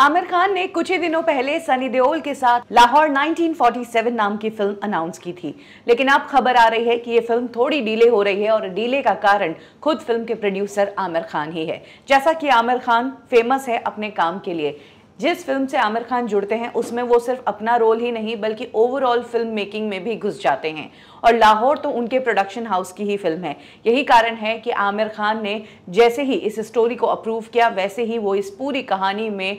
आमिर खान ने कुछ ही दिनों पहले सनी देओल के साथ लाहौर 1947 नाम की फिल्म अनाउंस की थी लेकिन अब खबर आ रही है कि ये फिल्म थोड़ी डीले हो रही है और डीले का कारण खुद फिल्म के प्रोड्यूसर आमिर खान ही है जैसा कि आमिर खान फेमस है अपने काम के लिए जिस फिल्म से आमिर खान जुड़ते हैं उसमें वो सिर्फ अपना रोल ही नहीं बल्कि ओवरऑल फिल्म मेकिंग में भी घुस जाते हैं और लाहौर तो उनके प्रोडक्शन हाउस की ही फिल्म है यही कारण है कि आमिर खान ने जैसे ही इस स्टोरी को अप्रूव किया वैसे ही वो इस पूरी कहानी में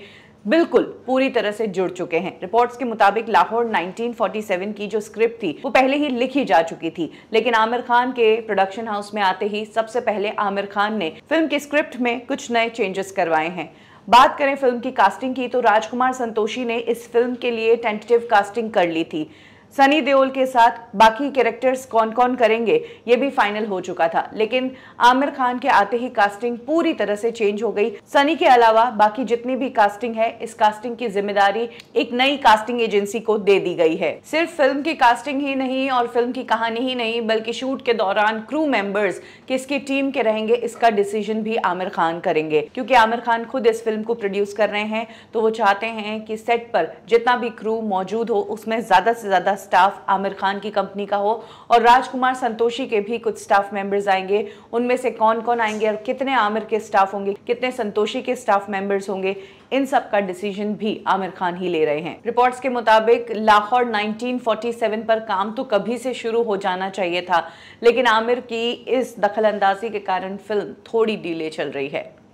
बिल्कुल पूरी तरह से जुड़ चुके हैं रिपोर्ट्स के मुताबिक लाहौर 1947 की जो स्क्रिप्ट थी वो पहले ही लिखी जा चुकी थी लेकिन आमिर खान के प्रोडक्शन हाउस में आते ही सबसे पहले आमिर खान ने फिल्म की स्क्रिप्ट में कुछ नए चेंजेस करवाए हैं बात करें फिल्म की कास्टिंग की तो राजकुमार संतोषी ने इस फिल्म के लिए टेंटेटिव कास्टिंग कर ली थी सनी देओल के साथ बाकी कैरेक्टर्स कौन कौन करेंगे ये भी फाइनल हो चुका था लेकिन आमिर खान के आते ही कास्टिंग पूरी तरह से चेंज हो गई सनी के अलावा बाकी जितनी भी कास्टिंग है इस कास्टिंग की जिम्मेदारी एक नई कास्टिंग एजेंसी को दे दी गई है सिर्फ फिल्म की कास्टिंग ही नहीं और फिल्म की कहानी ही नहीं बल्कि शूट के दौरान क्रू मेंबर्स किसकी टीम के रहेंगे इसका डिसीजन भी आमिर खान करेंगे क्योंकि आमिर खान खुद इस फिल्म को प्रोड्यूस कर रहे हैं तो वो चाहते हैं कि सेट पर जितना भी क्रू मौजूद हो उसमें ज्यादा से ज्यादा का स्टाफ आमिर खान की कंपनी का हो और राजकुमार संतोषी के भी कुछ स्टाफ मेंबर्स आएंगे उनमें से कौन कौन आएंगे और कितने आमिर के स्टाफ होंगे कितने संतोषी के स्टाफ मेंबर्स होंगे इन सब का डिसीजन भी आमिर खान ही ले रहे हैं रिपोर्ट्स के मुताबिक लाहौर 1947 पर काम तो कभी से शुरू हो जाना चाहिए था लेकिन आमिर की इस दखल के कारण फिल्म थोड़ी डीले चल रही है